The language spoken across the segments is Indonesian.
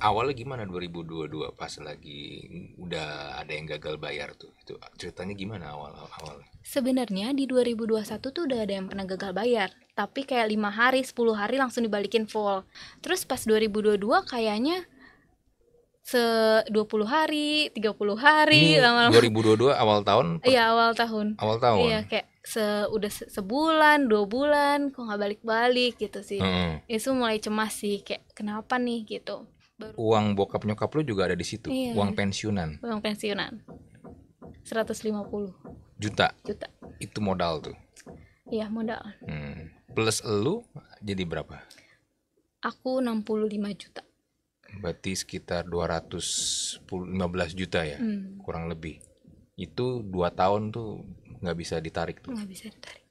awalnya gimana 2022 pas lagi udah ada yang gagal bayar tuh itu ceritanya gimana awal awal sebenarnya di 2021 tuh udah ada yang pernah gagal bayar tapi kayak lima hari 10 hari langsung dibalikin full terus pas 2022 kayaknya se 20 hari 30 hari lama -lama. 2022 awal tahun iya awal tahun awal tahun iya kayak se udah se sebulan dua bulan kok nggak balik balik gitu sih -hmm. itu mulai cemas sih kayak kenapa nih gitu baru uang bokap nyokap lu juga ada di situ iya. uang pensiunan uang pensiunan 150 juta juta itu modal tuh iya modal hmm. plus lu jadi berapa aku 65 juta berarti sekitar 215 juta ya hmm. kurang lebih itu dua tahun tuh nggak bisa ditarik tuh nggak bisa ditarik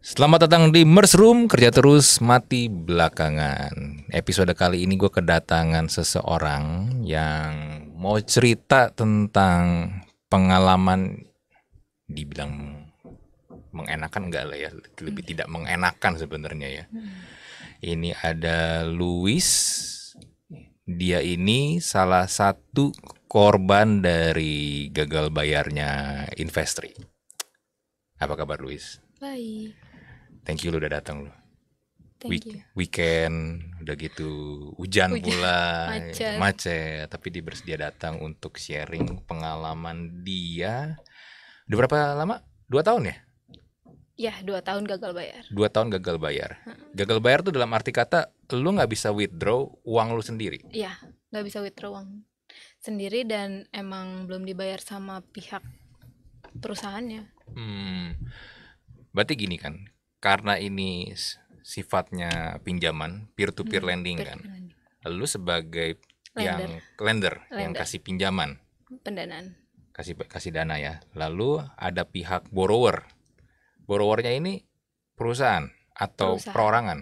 Selamat datang di Mers Room, kerja terus, mati belakangan. Episode kali ini gue kedatangan seseorang yang mau cerita tentang pengalaman dibilang mengenakan enggak lah ya, lebih tidak mengenakan sebenarnya ya. Ini ada Louis, dia ini salah satu korban dari gagal bayarnya Investri. Apa kabar Louis? Baik thank you lu udah datang lu thank weekend udah gitu hujan, hujan pula macet. macet tapi dia bersedia datang untuk sharing pengalaman dia udah berapa lama dua tahun ya Ya, dua tahun gagal bayar. Dua tahun gagal bayar. Gagal bayar tuh dalam arti kata lu nggak bisa withdraw uang lu sendiri. Iya, nggak bisa withdraw uang sendiri dan emang belum dibayar sama pihak perusahaannya. Hmm, berarti gini kan, karena ini sifatnya pinjaman peer to peer lending kan. Lending. Lalu sebagai lender. yang lender, lender yang kasih pinjaman. Pendanaan. Kasih kasih dana ya. Lalu ada pihak borrower. Borrowernya ini perusahaan atau perusahaan. perorangan?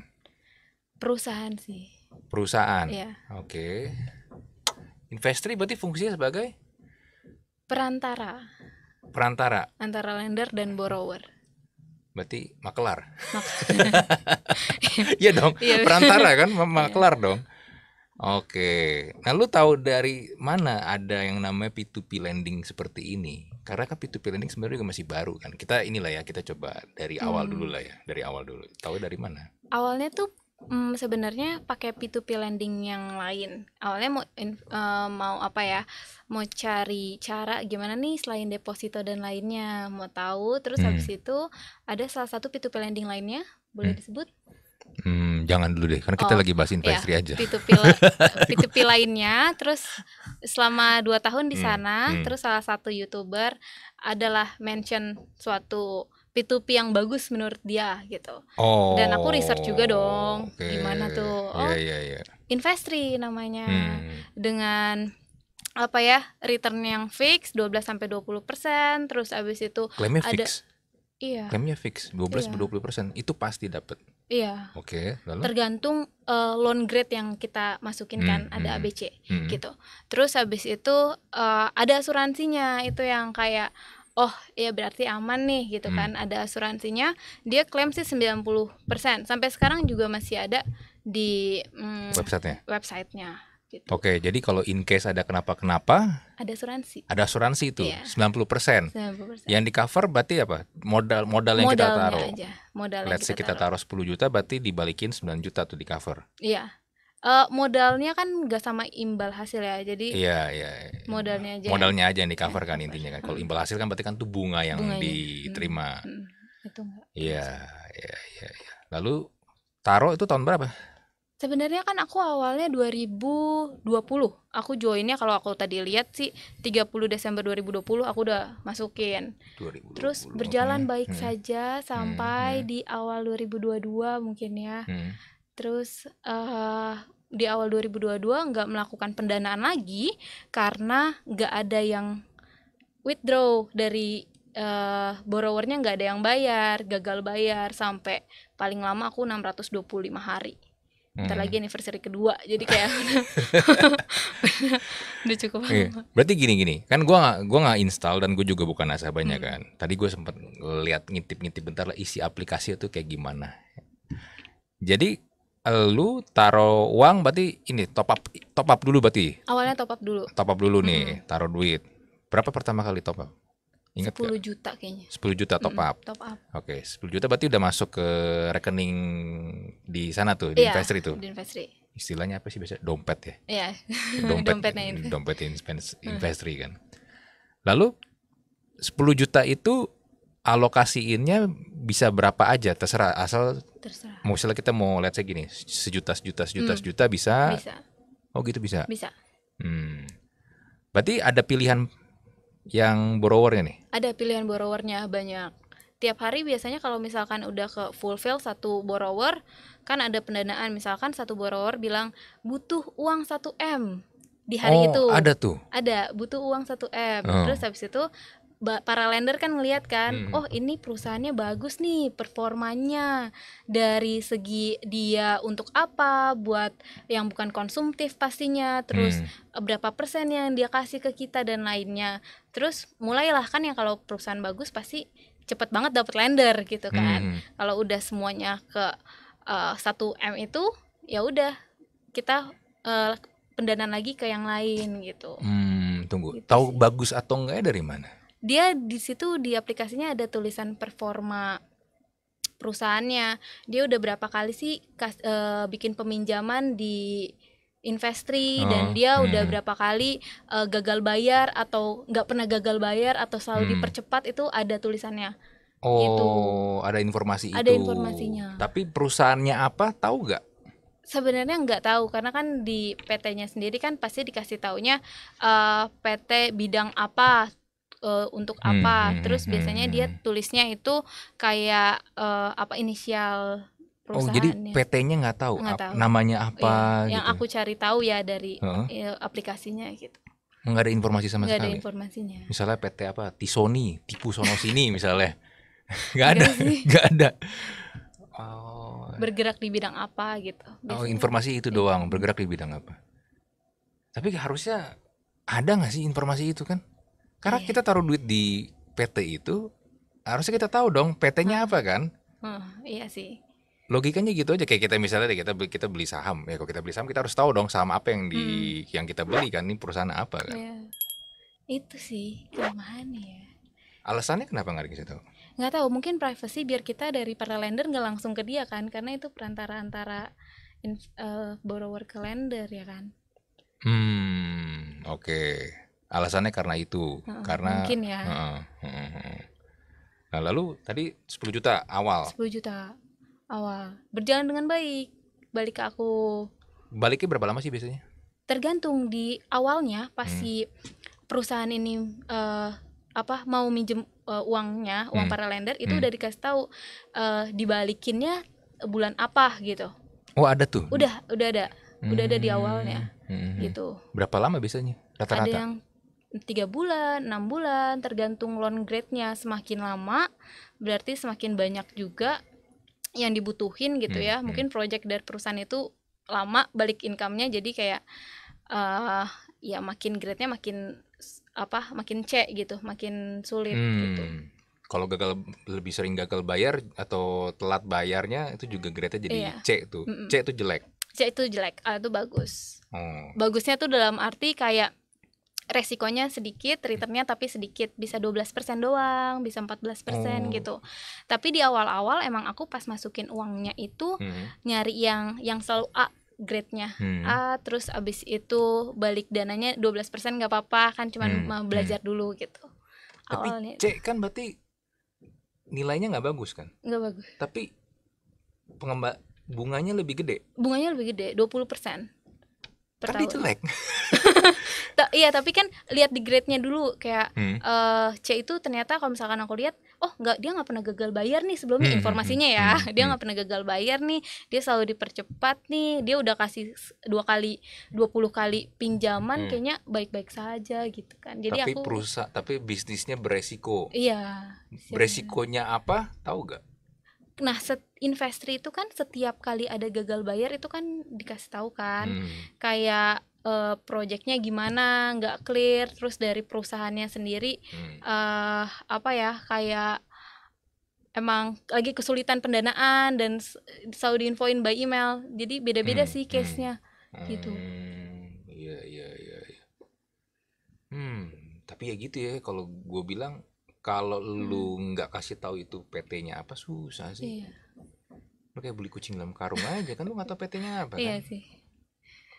Perusahaan sih. Perusahaan. Ya. Oke. Okay. Investri berarti fungsinya sebagai perantara. Perantara antara lender dan borrower berarti makelar. Iya dong, iya. perantara kan iya. makelar dong. Oke, nah lu tahu dari mana ada yang namanya P2P lending seperti ini? Karena kan P2P lending sebenarnya juga masih baru kan. Kita inilah ya, kita coba dari awal hmm. dulu lah ya, dari awal dulu. Tahu dari mana? Awalnya tuh um, sebenarnya pakai P2P lending yang lain. Awalnya mau in, uh, mau apa ya? Mau cari cara gimana nih selain deposito dan lainnya. Mau tahu terus hmm. habis itu ada salah satu P2P lending lainnya boleh hmm. disebut? Hmm, jangan dulu deh, karena kita oh, lagi bahas investasi ya, aja. P2P, P2P lainnya, terus selama dua tahun di hmm, sana, hmm. terus salah satu youtuber adalah mention suatu P2P yang bagus menurut dia gitu. Oh. Dan aku research juga oh, dong. Okay. Gimana tuh? Iya, oh. Yeah, yeah, yeah. Investri namanya. Hmm. Dengan apa ya? return yang fix 12 sampai 20%, terus abis itu Klaimnya ada fix. Iya. Klaimnya fix 12 iya. sampai yeah. Itu pasti dapet Iya. Oke, okay, tergantung uh, loan grade yang kita masukin kan, hmm, kan ada hmm, ABC hmm. gitu. Terus abis itu uh, ada asuransinya itu yang kayak oh ya berarti aman nih gitu kan. hmm. kan ada asuransinya dia klaim sih 90% sampai sekarang juga masih ada di mm, websitenya websitenya gitu. Oke, jadi kalau in case ada kenapa-kenapa ada asuransi. Ada asuransi itu yeah. 90%. 90%. Yang di cover berarti apa? Modal modal yang Modalnya kita taruh. Aja. Modal Let's yang kita, kita taruh 10 juta berarti dibalikin 9 juta tuh di cover. Iya. Yeah uh, modalnya kan nggak sama imbal hasil ya, jadi Iya iya, iya. modalnya aja modalnya aja yang kan di-cover kan intinya kan, kalau hmm. imbal hasil kan berarti kan itu bunga yang Bunganya, diterima. ya itu nggak iya, iya iya iya lalu taruh itu tahun berapa? Sebenarnya kan aku awalnya 2020, aku joinnya kalau aku tadi lihat sih 30 Desember 2020 aku udah masukin. 2020. Terus berjalan baik hmm. saja sampai hmm. di awal 2022 mungkin ya. Hmm. Terus uh, di awal 2022 nggak melakukan pendanaan lagi karena nggak ada yang withdraw dari uh, borrowernya nggak ada yang bayar, gagal bayar sampai paling lama aku 625 hari. Bentar hmm. lagi anniversary kedua, jadi kayak udah, cukup iya, lama. Berarti gini-gini, kan gue gak, gua gak install dan gue juga bukan nasabahnya hmm. kan. Tadi gue sempet lihat ngintip-ngintip bentar lah isi aplikasi itu kayak gimana. Jadi lu taruh uang berarti ini top up top up dulu berarti. Awalnya top up dulu. Top up dulu nih, hmm. taruh duit. Berapa pertama kali top up? Ingat Sepuluh juta kayaknya. 10 juta top up. top up. Oke, okay, 10 juta berarti udah masuk ke rekening di sana tuh, di yeah, itu. itu Di investor Istilahnya apa sih biasa? Dompet ya. Iya. Yeah. Dompet. Dompetnya itu. Dompet mm. investri kan. Lalu sepuluh juta itu alokasiinnya bisa berapa aja terserah asal terserah. misalnya kita mau lihat saya gini sejuta sejuta sejuta hmm. sejuta bisa bisa oh gitu bisa bisa hmm. berarti ada pilihan yang borrowernya nih ada pilihan borrowernya banyak tiap hari biasanya kalau misalkan udah ke fulfill satu borrower kan ada pendanaan misalkan satu borrower bilang butuh uang 1 M di hari oh, itu ada tuh ada butuh uang 1 M oh. terus habis itu para lender kan ngelihat kan, hmm. oh ini perusahaannya bagus nih performanya dari segi dia untuk apa, buat yang bukan konsumtif pastinya, terus hmm. Eh, berapa persen yang dia kasih ke kita dan lainnya, terus mulailah kan yang kalau perusahaan bagus pasti cepet banget dapat lender gitu hmm, kan, hmm. kalau udah semuanya ke eh, satu uh, m itu ya udah kita uh, pendanaan lagi ke yang lain gitu. Hmm, tunggu, gitu tahu sih. bagus atau enggak ya dari mana? dia di situ di aplikasinya ada tulisan performa perusahaannya dia udah berapa kali sih kas, uh, bikin peminjaman di investri oh, dan dia hmm. udah berapa kali uh, gagal bayar atau nggak pernah gagal bayar atau selalu hmm. dipercepat itu ada tulisannya gitu. oh gitu. ada informasi ada itu. informasinya tapi perusahaannya apa tahu nggak sebenarnya nggak tahu karena kan di PT-nya sendiri kan pasti dikasih taunya uh, eh, PT bidang apa uh, untuk hmm, apa hmm, hmm, terus hmm, biasanya hmm, dia tulisnya itu kayak uh, apa inisial Oh, jadi PT-nya nggak tahu, nggak tahu namanya iya, apa ya, Yang gitu. aku cari tahu ya dari huh eh, aplikasinya gitu. Nggak ada informasi sama gak sekali. ada informasinya. Misalnya PT apa? Tisoni, tipu sono sini misalnya. nggak iya ada, nggak ada. Oh. Bergerak di bidang apa gitu. Oh, biasanya. Oh, informasi itu iya. doang, bergerak di bidang apa. Tapi harusnya ada nggak sih informasi itu kan? Karena iya. kita taruh duit di PT itu, harusnya kita tahu dong PT-nya hmm. apa kan? Hmm, iya sih. Logikanya gitu aja kayak kita misalnya kita beli, kita beli saham ya kalau kita beli saham kita harus tahu dong saham apa yang di hmm. yang kita beli kan ini perusahaan apa kan? Iya. Itu sih kelemahan ya. Alasannya kenapa nggak dikasih tahu? Nggak tahu mungkin privacy biar kita dari para lender nggak langsung ke dia kan karena itu perantara antara in, uh, eh, borrower ke lender ya kan? Hmm oke. Okay. Alasannya karena itu, uh, karena mungkin ya. Uh, uh, uh, Nah, lalu tadi 10 juta awal. 10 juta awal. Berjalan dengan baik. Balik ke aku. Baliknya berapa lama sih biasanya? Tergantung di awalnya pasti hmm. perusahaan ini uh, apa mau minjem uh, uangnya, uang hmm. para lender itu hmm. udah dikasih tahu uh, dibalikinnya bulan apa gitu. Oh, ada tuh. Udah, udah ada. Hmm. Udah ada di hmm. awalnya. Hmm, hmm. Gitu. Berapa lama biasanya? Rata-rata. Ada yang tiga bulan, enam bulan, tergantung loan grade-nya. Semakin lama, berarti semakin banyak juga yang dibutuhin gitu hmm, ya. Hmm. Mungkin project dari perusahaan itu lama balik income-nya, jadi kayak uh, ya makin grade-nya makin apa, makin C gitu, makin sulit hmm. gitu. Kalau gagal lebih sering gagal bayar atau telat bayarnya itu juga grade-nya jadi iya. C tuh. Mm -mm. C itu jelek. C itu jelek, A itu bagus. Oh. Bagusnya tuh dalam arti kayak resikonya sedikit, returnnya tapi sedikit, bisa 12% doang, bisa 14% oh. gitu. Tapi di awal-awal emang aku pas masukin uangnya itu hmm. nyari yang yang selalu A grade-nya hmm. A terus abis itu balik dananya 12% nggak apa-apa kan cuman hmm, hmm. belajar dulu gitu. Tapi Awalnya. C kan berarti nilainya nggak bagus kan? Nggak bagus. Tapi pengembang bunganya lebih gede. Bunganya lebih gede, 20% per Tapi kan tahun. jelek. iya tapi kan lihat di grade-nya dulu kayak hmm. uh, C itu ternyata kalau misalkan aku lihat oh nggak dia nggak pernah gagal bayar nih sebelumnya hmm, hmm informasinya hmm, ya hmm, hmm dia nggak pernah gagal bayar nih dia selalu dipercepat nih dia udah kasih dua kali dua puluh kali pinjaman hmm. kayaknya baik-baik saja gitu kan jadi tapi aku perusahaan tapi bisnisnya beresiko iya beresikonya apa tahu gak nah set investor itu kan setiap kali ada gagal bayar itu kan dikasih tahu kan hmm. kayak uh, eh, proyeknya gimana nggak clear terus dari perusahaannya sendiri uh, apa ya kayak emang lagi kesulitan pendanaan dan selalu diinfoin by email jadi beda-beda hmm. sih case nya hmm. gitu hmm, iya iya iya ya. hmm tapi ya gitu ya kalau gue bilang kalau hmm. lu nggak kasih tahu itu PT-nya apa susah sih iya. lu kayak beli kucing dalam karung aja kan lu nggak tahu PT-nya apa iya kan sih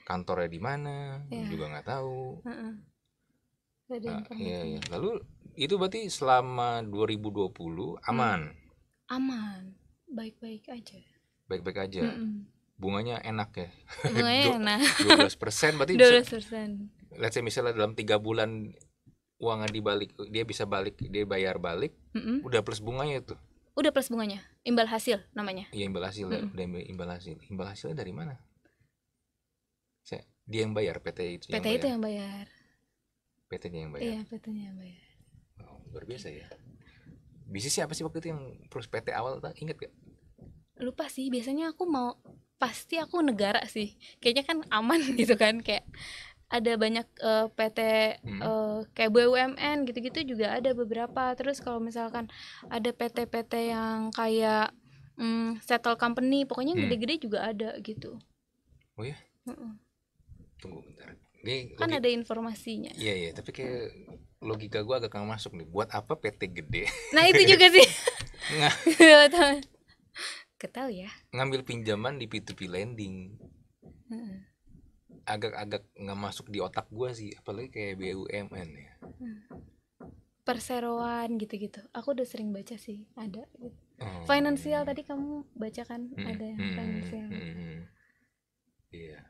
kantornya di mana yeah. juga nggak tahu uh -uh. Uh, iya, iya. lalu itu berarti selama 2020 aman hmm. aman baik-baik aja baik-baik aja mm -mm. bunganya enak ya bunganya enak belas persen berarti Dua belas persen let's say misalnya dalam tiga bulan uangnya dibalik dia bisa balik dia bayar balik mm -mm. udah plus bunganya itu udah plus bunganya imbal hasil namanya iya imbal hasil mm -mm. ya udah imbal hasil imbal hasilnya dari mana dia yang bayar PT itu PT yang itu yang bayar PT nya yang bayar iya PT nya yang bayar oh, luar biasa ya bisnis siapa sih waktu itu yang terus PT awal inget gak lupa sih biasanya aku mau pasti aku negara sih kayaknya kan aman gitu kan kayak ada banyak uh, eh, PT uh, hmm. eh, kayak BUMN gitu-gitu juga ada beberapa terus kalau misalkan ada PT-PT yang kayak um, settle company pokoknya hmm. gede-gede juga ada gitu oh ya uh -uh tunggu bentar ini kan ada informasinya iya iya tapi kayak logika gue agak nggak masuk nih buat apa PT gede nah itu juga sih nggak tahu ya ngambil pinjaman di P2P lending agak-agak nggak masuk di otak gue sih apalagi kayak BUMN ya perseroan gitu-gitu aku udah sering baca sih ada financial gitu. oh. finansial tadi kamu baca kan hmm. ada yang hmm. finansial mm-hmm. iya hmm. yeah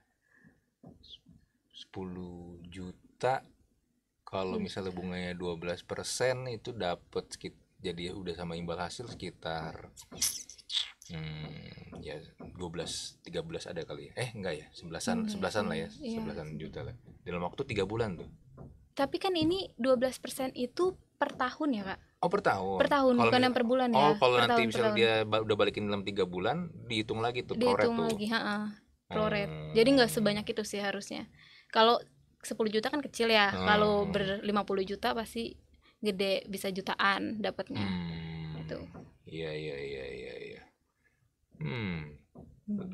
10 juta kalau misalnya bunganya 12 persen itu dapat jadi udah sama imbal hasil sekitar hmm, ya 12 13 ada kali ya. eh enggak ya sebelasan hmm, sebelasan lah ya iya. sebelasan juta lah dalam waktu tiga bulan tuh tapi kan ini 12 persen itu per tahun ya kak Oh per tahun. Per tahun kalo bukan yang per bulan ya. Oh kalau nanti tahun, misalnya dia ba udah balikin dalam tiga bulan dihitung lagi tuh proret Dihitung lagi, heeh. Hmm. Jadi nggak sebanyak itu sih harusnya kalau 10 juta kan kecil ya hmm. kalau ber 50 juta pasti gede bisa jutaan dapatnya hmm. itu iya iya iya iya iya hmm. hmm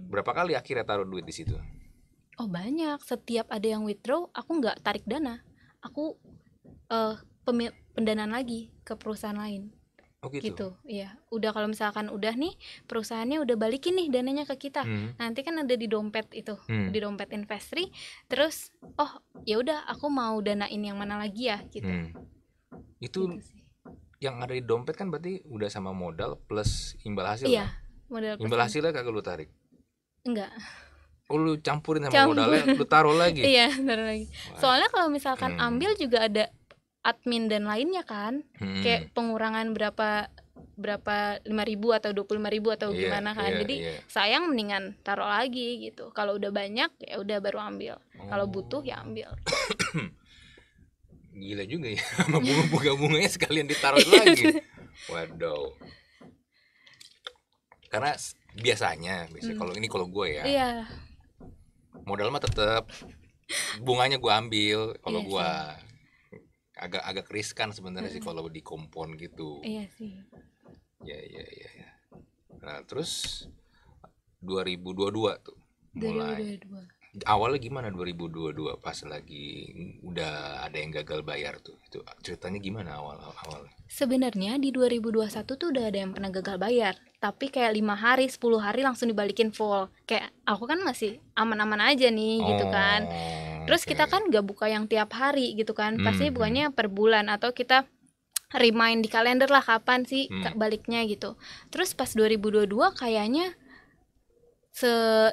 berapa kali akhirnya taruh duit di situ oh banyak setiap ada yang withdraw aku nggak tarik dana aku uh, pendanaan lagi ke perusahaan lain Oh gitu. gitu ya udah kalau misalkan udah nih perusahaannya udah balikin nih dananya ke kita hmm. nanti kan ada di dompet itu hmm. di dompet investri terus oh ya udah aku mau danain yang mana lagi ya gitu hmm. itu gitu yang ada di dompet kan berarti udah sama modal plus imbal hasil iya kan? modal imbal plus hasilnya kagak lu tarik enggak Oh lu campurin sama Campur. modalnya, lu taruh lagi. iya, taruh lagi. Wah. Soalnya kalau misalkan hmm. ambil juga ada admin dan lainnya kan hmm. kayak pengurangan berapa berapa lima ribu atau dua puluh lima ribu atau yeah, gimana kan yeah, jadi yeah. sayang mendingan taruh lagi gitu kalau udah banyak ya udah baru ambil oh. kalau butuh ya ambil gila juga ya sama bunga-bunga bunganya sekalian ditaruh iya, lagi waduh karena biasanya biasanya hmm. kalau ini kalau gue ya yeah. modal mah tetap bunganya gue ambil kalau yeah, gue agak agak riskan sebenarnya -hmm. sih kalau di kompon gitu. Iya sih. Ya ya ya. ya. Nah terus 2022 tuh mulai. 2022. Awalnya gimana 2022 pas lagi udah ada yang gagal bayar tuh. Itu ceritanya gimana awal awal? Sebenarnya di 2021 tuh udah ada yang pernah gagal bayar, tapi kayak lima hari, 10 hari langsung dibalikin full. Kayak aku kan masih aman-aman aja nih oh. gitu kan oh. Terus okay. kita kan gak buka yang tiap hari gitu kan, hmm. pasti hmm. bukannya per bulan atau kita remind di kalender lah kapan sih hmm. baliknya gitu. Terus pas 2022 kayaknya se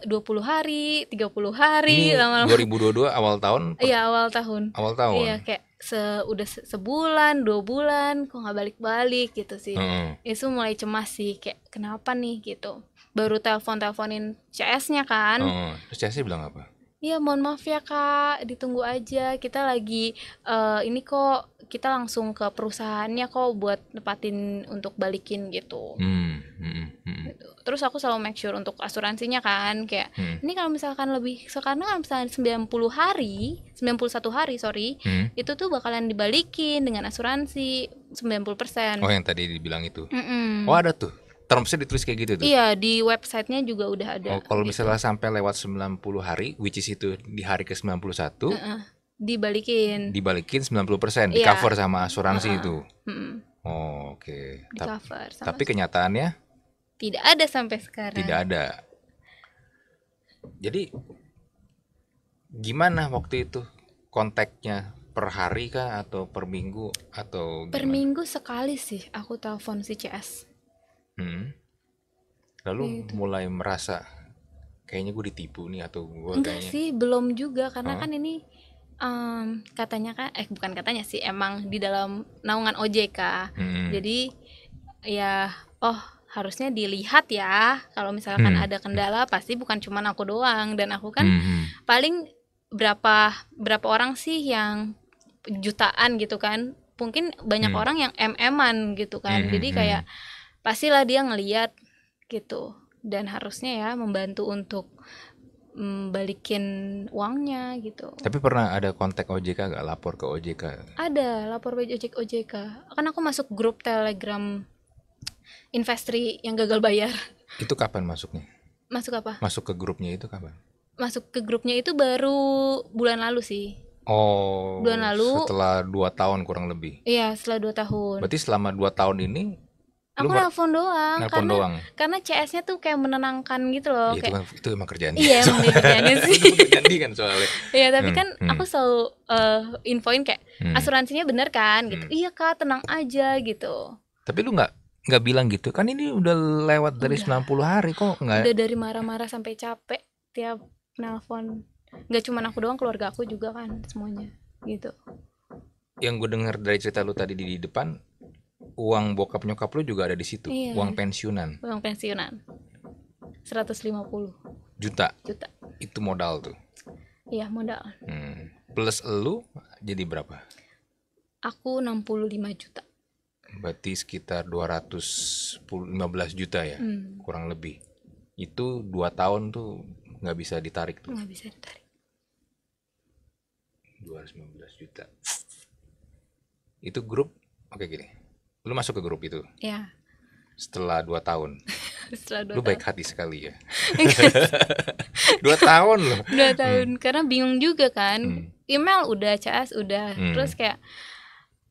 20 hari, 30 hari lama-lama. 2022 awal tahun? Iya, awal tahun. Awal tahun. Iya, kayak se udah se sebulan, dua bulan kok nggak balik-balik gitu sih. Hmm. hmm. Itu mulai cemas sih kayak kenapa nih gitu. Baru telepon-teleponin CS-nya kan. Hmm. hmm. Terus CS-nya bilang apa? Iya, mohon maaf ya Kak, ditunggu aja. Kita lagi uh, ini kok kita langsung ke perusahaannya kok buat nepatin untuk balikin gitu. Hmm, hmm, hmm. Gitu. Terus aku selalu make sure untuk asuransinya kan kayak hmm. ini kalau misalkan lebih sekarang kan misalkan 90 hari, 91 hari, sorry, hmm. itu tuh bakalan dibalikin dengan asuransi 90%. Oh, yang tadi dibilang itu. Hmm -mm. Oh, ada tuh termsnya ditulis kayak gitu tuh. Iya, di websitenya juga udah ada. Oh, kalau gitu. misalnya sampai lewat 90 hari, which is itu di hari ke 91, uh -uh. dibalikin. Dibalikin 90%, persen yeah. di iya. cover sama asuransi uh -uh. itu. Uh Oh, oke. Okay. Di cover. Sama tapi kenyataannya tidak ada sampai sekarang. Tidak ada. Jadi gimana waktu itu kontaknya per hari kah atau per minggu atau gimana? per minggu sekali sih aku telepon si CS Hmm. Lalu gitu. mulai merasa, kayaknya gue ditipu nih atau gue Enggak sih, belum juga karena huh? kan ini um, katanya kan eh bukan katanya sih emang di dalam naungan OJK. Hmm. Jadi ya oh harusnya dilihat ya kalau misalkan Hmm. ada kendala pasti bukan cuma aku doang dan aku kan hmm, hmm. paling berapa berapa orang sih yang jutaan gitu kan mungkin banyak hmm. orang yang mm-an gitu kan hmm. jadi hmm, hmm. kayak hmm pastilah dia ngeliat gitu dan harusnya ya membantu untuk balikin uangnya gitu. Tapi pernah ada kontak OJK gak lapor ke OJK? Ada, lapor ke OJK, OJK. Kan aku masuk grup Telegram investri yang gagal bayar. Itu kapan masuknya? Masuk apa? Masuk ke grupnya itu kapan? Masuk ke grupnya itu baru bulan lalu sih. Oh. Bulan lalu. Setelah dua tahun kurang lebih. Iya, setelah dua tahun. Berarti selama dua tahun ini Aku Lu nelfon doang nelfon karena doang. karena CS-nya tuh kayak menenangkan gitu loh. Ya, kayak, itu, itu emang kerjaan Iya, emang kerjaannya sih. kan soalnya. Iya, tapi hmm, kan hmm. aku selalu uh, infoin kayak hmm. asuransinya bener kan gitu. Hmm. Iya, Kak, tenang aja gitu. Tapi lu nggak nggak bilang gitu kan ini udah lewat dari udah. 90 hari kok nggak udah dari marah-marah sampai capek tiap nelfon nggak cuma aku doang keluarga aku juga kan semuanya gitu yang gue dengar dari cerita lu tadi di depan uang bokap nyokap lu juga ada di situ iya. uang pensiunan uang pensiunan 150 juta juta itu modal tuh iya modal hmm. plus lu jadi berapa aku 65 juta berarti sekitar 215 juta ya hmm. kurang lebih itu dua tahun tuh nggak bisa ditarik tuh nggak bisa ditarik 215 juta itu grup oke gini lu masuk ke grup itu ya setelah dua tahun setelah dua lu tahun. baik hati sekali ya dua tahun loh dua hmm. tahun hmm. karena bingung juga kan hmm. email udah cas udah hmm. terus kayak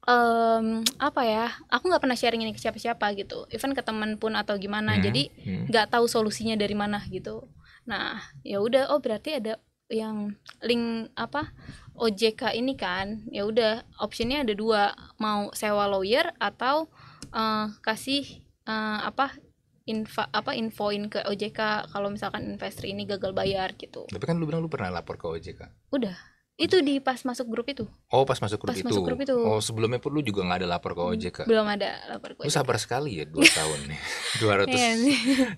um, apa ya aku nggak pernah sharing ini ke siapa-siapa gitu even ke teman pun atau gimana hmm. jadi hmm. nggak hmm. tahu solusinya dari mana gitu nah ya udah oh berarti ada yang link apa OJK ini kan ya udah optionnya ada dua mau sewa lawyer atau uh, kasih uh, apa info apa infoin ke OJK kalau misalkan investor ini gagal bayar gitu tapi kan lu bilang lu pernah lapor ke OJK udah itu di pas masuk grup itu oh pas masuk grup pas itu masuk grup itu oh sebelumnya pun lu juga nggak ada lapor ke hmm, OJK belum ada lapor ke OJK. lu sabar sekali ya dua tahun nih iya, dua ratus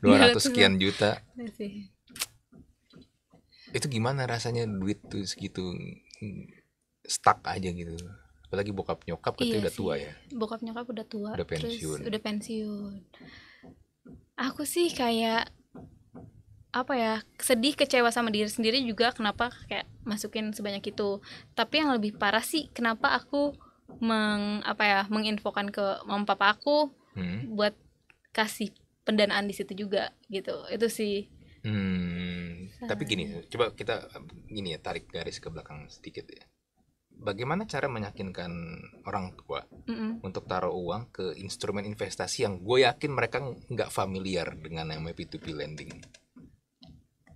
dua ratus sekian juta itu gimana rasanya duit tuh segitu stuck aja gitu apalagi bokap nyokap katanya iya udah sih. tua ya bokap nyokap udah tua udah pensiun udah pensiun aku sih kayak apa ya sedih kecewa sama diri sendiri juga kenapa kayak masukin sebanyak itu tapi yang lebih parah sih kenapa aku meng apa ya menginfokan ke mama papa aku hmm. buat kasih pendanaan di situ juga gitu itu sih hmm tapi gini, coba kita gini ya tarik garis ke belakang sedikit ya. Bagaimana cara meyakinkan orang tua mm untuk taruh uang ke instrumen investasi yang gue yakin mereka nggak familiar dengan yang P2P lending?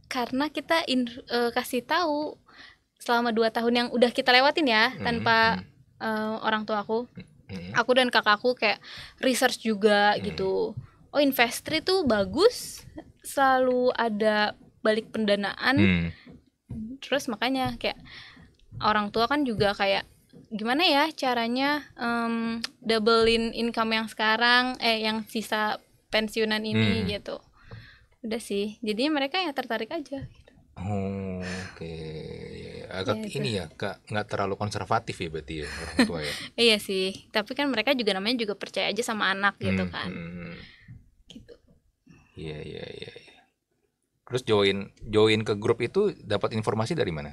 Karena kita in, uh, kasih tahu selama dua tahun yang udah kita lewatin ya mm-hmm. tanpa uh, orang tua aku, mm-hmm. aku dan kakakku kayak research juga gitu. mm-hmm. gitu. Oh, investri tuh bagus, selalu ada balik pendanaan hmm. terus makanya kayak orang tua kan juga kayak gimana ya caranya um, doublein income yang sekarang eh yang sisa pensiunan ini hmm. gitu udah sih jadi mereka ya tertarik aja oh, oke okay. Iya, iya. agak ya, ini ya kak nggak terlalu konservatif ya berarti ya orang tua ya iya sih tapi kan mereka juga namanya juga percaya aja sama anak gitu hmm, kan hmm. hmm. gitu iya iya iya, iya. Terus join join ke grup itu dapat informasi dari mana?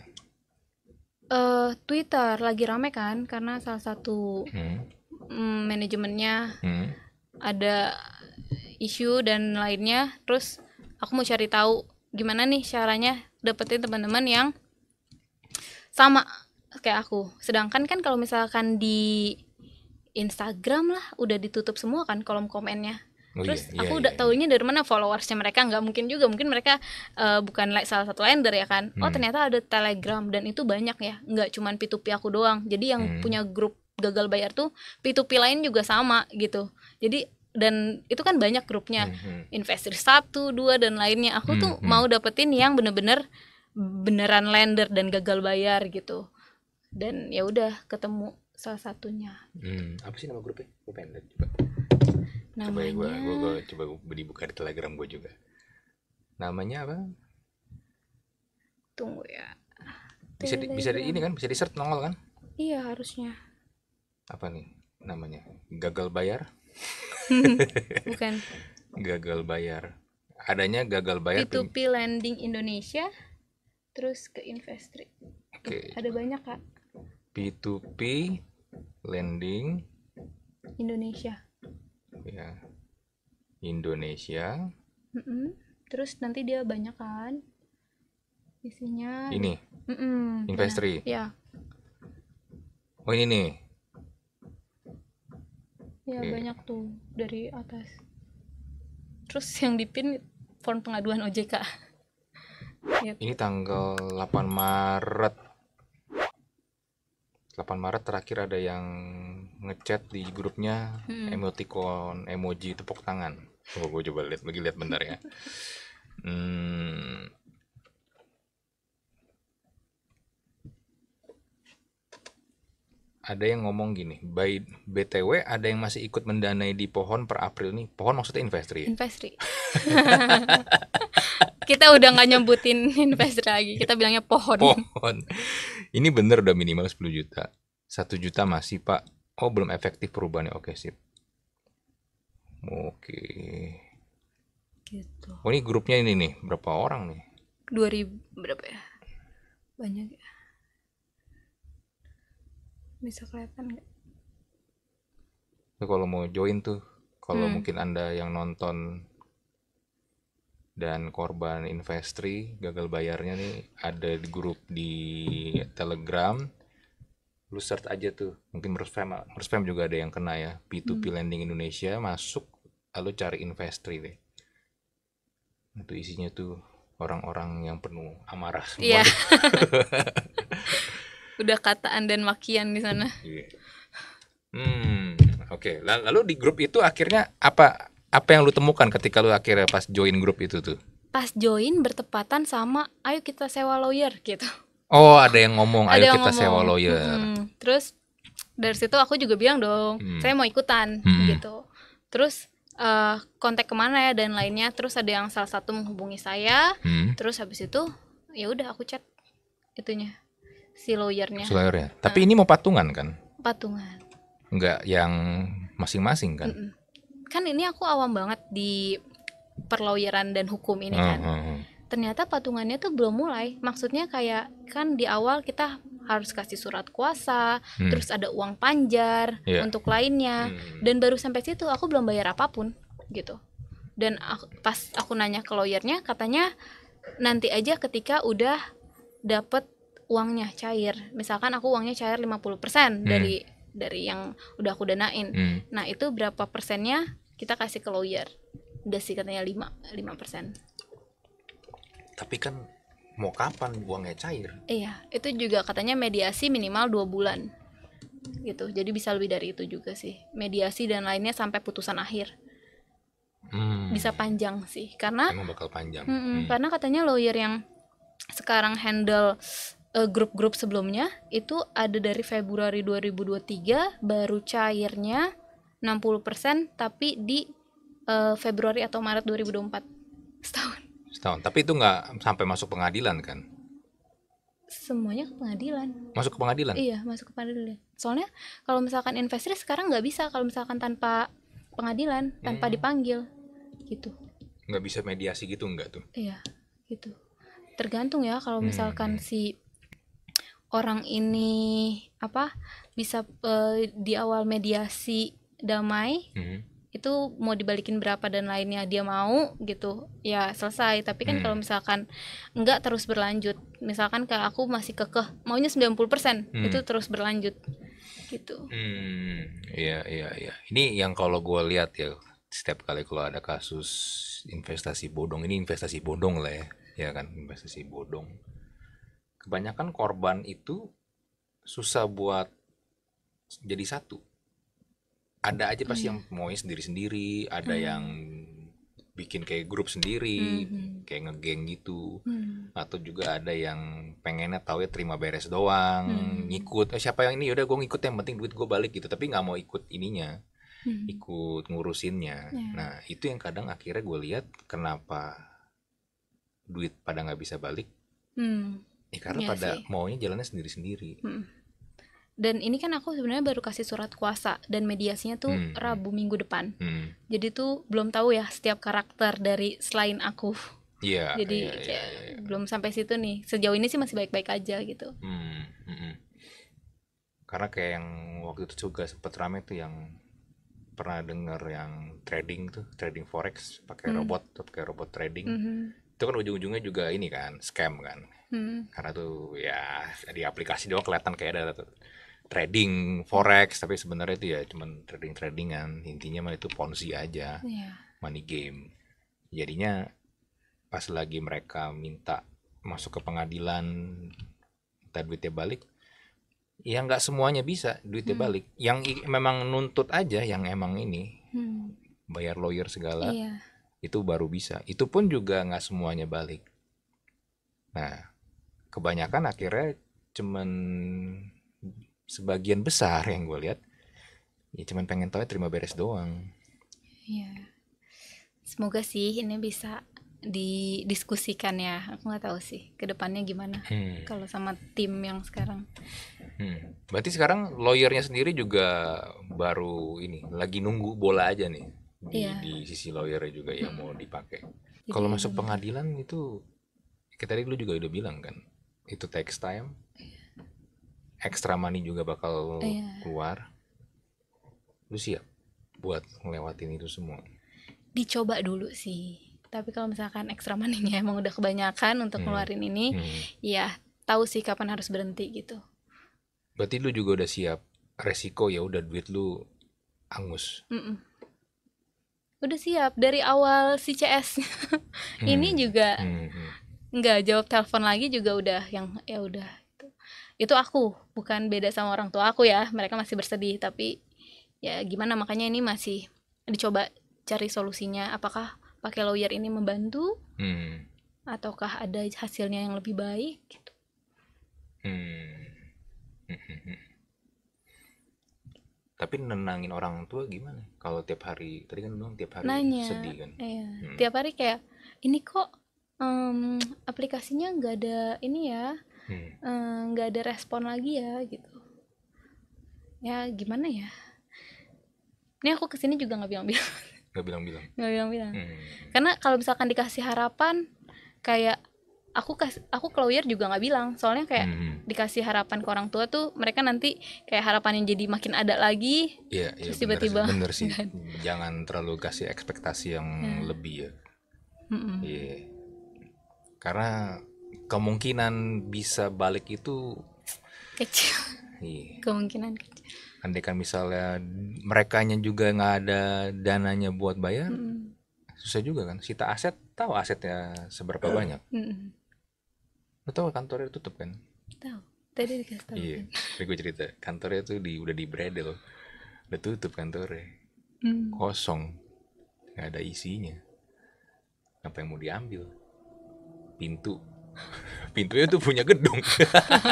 Uh, Twitter lagi rame kan karena salah satu hmm. Mm, manajemennya hmm. ada isu dan lainnya. Terus aku mau cari tahu gimana nih caranya dapetin teman-teman yang sama kayak aku. Sedangkan kan kalau misalkan di Instagram lah udah ditutup semua kan kolom komennya Oh Terus oh, iya, aku udah iya, iya. taunya dari mana followersnya mereka nggak mungkin juga mungkin mereka uh, bukan like salah satu lender ya kan. Oh, hmm. Oh ternyata ada Telegram dan itu banyak ya. Nggak cuma P2P aku doang. Jadi yang hmm. punya grup gagal bayar tuh P2P lain juga sama gitu. Jadi dan itu kan banyak grupnya hmm, hmm. investor satu dua dan lainnya. Aku hmm. tuh hmm. mau dapetin yang bener-bener beneran lender dan gagal bayar gitu. Dan ya udah ketemu salah satunya. Hmm. Apa sih nama grupnya? pengen juga Ya, namanya coba gue gue coba gue dibuka di telegram gue juga namanya apa tunggu ya bisa di, bisa di, ini kan bisa di search nongol kan iya harusnya apa nih namanya gagal bayar bukan gagal bayar adanya gagal bayar P2P ping... lending Indonesia terus ke Investri okay. ada banyak kak P2P lending Indonesia ya Indonesia Mm-mm. terus nanti dia banyak kan isinya ini Mm-mm. investri ya oh ini nih ya okay. banyak tuh dari atas terus yang dipin form pengaduan OJK yep. ini tanggal 8 Maret 8 Maret terakhir ada yang ngechat di grupnya hmm. emoticon emoji tepuk tangan oh gue coba lihat lagi lihat bentar ya hmm. ada yang ngomong gini by btw ada yang masih ikut mendanai di pohon per April nih pohon maksudnya investri ya? investri kita udah nggak nyebutin investri lagi kita bilangnya pohon pohon ini bener udah minimal 10 juta satu juta masih pak Oh, belum efektif perubahannya. Oke, sip. Oke. Gitu. Oh, ini grupnya ini nih. Berapa orang nih? 2000 berapa ya? Banyak ya. Bisa kelihatan nggak? kalau mau join tuh, kalau hmm. mungkin Anda yang nonton dan korban investri gagal bayarnya nih ada di grup di Telegram lu search aja tuh mungkin merspam merspam juga ada yang kena ya P2P hmm. lending Indonesia masuk lalu cari investri deh itu isinya tuh orang-orang yang penuh amarah semua iya. yeah. udah kataan dan makian di sana yeah. hmm oke okay. lalu di grup itu akhirnya apa apa yang lu temukan ketika lu akhirnya pas join grup itu tuh pas join bertepatan sama ayo kita sewa lawyer gitu Oh, ada yang ngomong, ada ayo yang kita ngomong. sewa lawyer. Hmm. Terus dari situ aku juga bilang dong, hmm. saya mau ikutan hmm. gitu. Terus uh, kontak kemana ya dan lainnya. Terus ada yang salah satu menghubungi saya. Hmm. Terus habis itu ya udah aku chat itunya si lawyernya. Si lawyernya. Tapi ah. ini mau patungan kan? Patungan. Enggak yang masing-masing kan? Hmm. Kan ini aku awam banget di perlawiran dan hukum ini ah, kan. hmm ternyata patungannya tuh belum mulai maksudnya kayak kan di awal kita harus kasih surat kuasa hmm. terus ada uang panjar yeah. untuk lainnya hmm. dan baru sampai situ aku belum bayar apapun gitu dan aku, pas aku nanya ke lawyernya katanya nanti aja ketika udah dapet uangnya cair misalkan aku uangnya cair 50% hmm. dari dari yang udah aku danain hmm. nah itu berapa persennya kita kasih ke lawyer udah sih katanya 5 5 persen tapi kan mau kapan buangnya cair iya itu juga katanya mediasi minimal dua bulan gitu jadi bisa lebih dari itu juga sih mediasi dan lainnya sampai putusan akhir hmm. bisa panjang sih karena emang bakal panjang hmm, hmm. karena katanya lawyer yang sekarang handle eh, grup-grup sebelumnya itu ada dari Februari 2023 baru cairnya 60% tapi di uh, Februari atau Maret 2024 setahun setahun tapi itu nggak sampai masuk pengadilan kan semuanya ke pengadilan masuk ke pengadilan iya masuk ke pengadilan soalnya kalau misalkan investor sekarang nggak bisa kalau misalkan tanpa pengadilan tanpa hmm. dipanggil gitu nggak bisa mediasi gitu nggak tuh iya gitu tergantung ya kalau hmm, misalkan hmm. si orang ini apa bisa uh, di awal mediasi damai hmm itu mau dibalikin berapa dan lainnya dia mau gitu ya selesai tapi kan hmm. kalau misalkan enggak terus berlanjut misalkan kayak aku masih kekeh maunya 90% hmm. itu terus berlanjut gitu hmm iya iya iya ini yang kalau gue lihat ya setiap kali kalau ada kasus investasi bodong ini investasi bodong lah ya ya kan investasi bodong kebanyakan korban itu susah buat jadi satu ada aja pasti iya. yeah. yang mauin sendiri-sendiri, ada hmm. yang bikin kayak grup sendiri, hmm, hmm. kayak ngegeng gitu. Hmm. Atau juga ada yang pengennya tahu ya terima beres doang, hmm. ngikut. Eh, siapa yang ini? Yaudah gue ngikut yang penting duit gue balik gitu. Tapi nggak mau ikut ininya, hmm. ikut ngurusinnya. Yeah. Nah itu yang kadang akhirnya gue lihat kenapa duit pada nggak bisa balik. Hmm. Eh, karena yeah, pada sih. maunya jalannya sendiri-sendiri. Hmm dan ini kan aku sebenarnya baru kasih surat kuasa dan mediasinya tuh hmm. Rabu minggu depan hmm. jadi tuh belum tahu ya setiap karakter dari selain aku yeah, jadi yeah, yeah, yeah, belum sampai situ nih sejauh ini sih masih baik-baik aja gitu hmm. hmm. karena kayak yang waktu itu juga sempet rame tuh yang pernah dengar yang trading tuh trading forex pakai hmm. robot pakai robot trading -hmm itu kan ujung-ujungnya juga ini kan scam kan hmm. karena tuh ya di aplikasi doang kelihatan kayak ada trading forex tapi sebenarnya itu ya cuman trading tradingan intinya mah itu ponzi aja yeah. money game jadinya pas lagi mereka minta masuk ke pengadilan minta duitnya balik ya nggak semuanya bisa duitnya hmm. balik yang memang nuntut aja yang emang ini hmm. bayar lawyer segala yeah. itu baru bisa itu pun juga nggak semuanya balik nah kebanyakan akhirnya cuman sebagian besar yang gue lihat ya cuman pengen tahu ya terima beres doang Ya, semoga sih ini bisa didiskusikan ya aku nggak tahu sih kedepannya gimana hmm. kalau sama tim yang sekarang hmm. berarti sekarang lawyernya sendiri juga baru ini lagi nunggu bola aja nih di, ya. di sisi lawyernya juga ya mau dipakai kalau ya masuk pengadilan itu kita tadi lu juga udah bilang kan itu text time extra money juga bakal yeah. keluar lu siap buat ngelewatin itu semua dicoba dulu sih tapi kalau misalkan extra money-nya emang udah kebanyakan untuk hmm. ngeluarin ini hmm. ya tahu sih kapan harus berhenti gitu berarti lu juga udah siap resiko ya udah duit lu angus mm -mm. udah siap dari awal si CS hmm. ini juga hmm, hmm. nggak jawab telepon lagi juga udah yang ya udah itu aku bukan beda sama orang tua aku ya mereka masih bersedih tapi ya gimana makanya ini masih dicoba cari solusinya apakah pakai lawyer ini membantu hmm. ataukah ada hasilnya yang lebih baik gitu hmm. tapi nenangin orang tua gimana kalau tiap hari tadi kan bilang tiap hari Nanya, sedih kan iya. hmm. tiap hari kayak ini kok um, aplikasinya nggak ada ini ya Hmm. Eh, nggak hmm. um, ada respon lagi ya gitu ya gimana ya ini aku kesini juga nggak bilang-bilang nggak bilang-bilang nggak bilang-bilang hmm. karena kalau misalkan dikasih harapan kayak aku kas aku ke lawyer juga nggak bilang soalnya kayak hmm. dikasih harapan ke orang tua tuh mereka nanti kayak harapan yang jadi makin ada lagi ya, terus tiba-tiba sih, bener sih jangan terlalu kasih ekspektasi yang ya. lebih ya Iya. Yeah. karena kemungkinan bisa balik itu kecil iya. kemungkinan kecil kan misalnya mereka juga nggak ada dananya buat bayar mm -hmm. susah juga kan sita aset tahu asetnya seberapa mm. banyak mm -hmm. tahu kantornya tutup kan tahu tadi dikasih tahu iya kan. tadi gue cerita kantornya tuh di udah di bredel udah tutup kantornya mm. kosong nggak ada isinya apa yang mau diambil pintu Pintunya tuh punya gedung.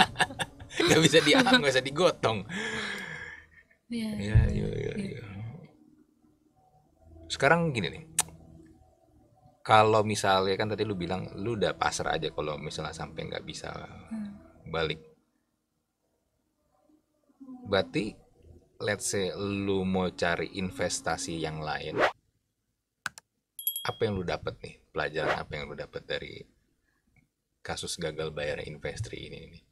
gak bisa diangkat gak bisa digotong. Iya, ya, ya, ya, ya. Sekarang gini nih. Kalau misalnya kan tadi lu bilang lu udah pasar aja kalau misalnya sampai nggak bisa hmm. balik. Berarti let's say lu mau cari investasi yang lain. Apa yang lu dapat nih? Pelajaran apa yang lu dapat dari kasus gagal bayar investri ini nih.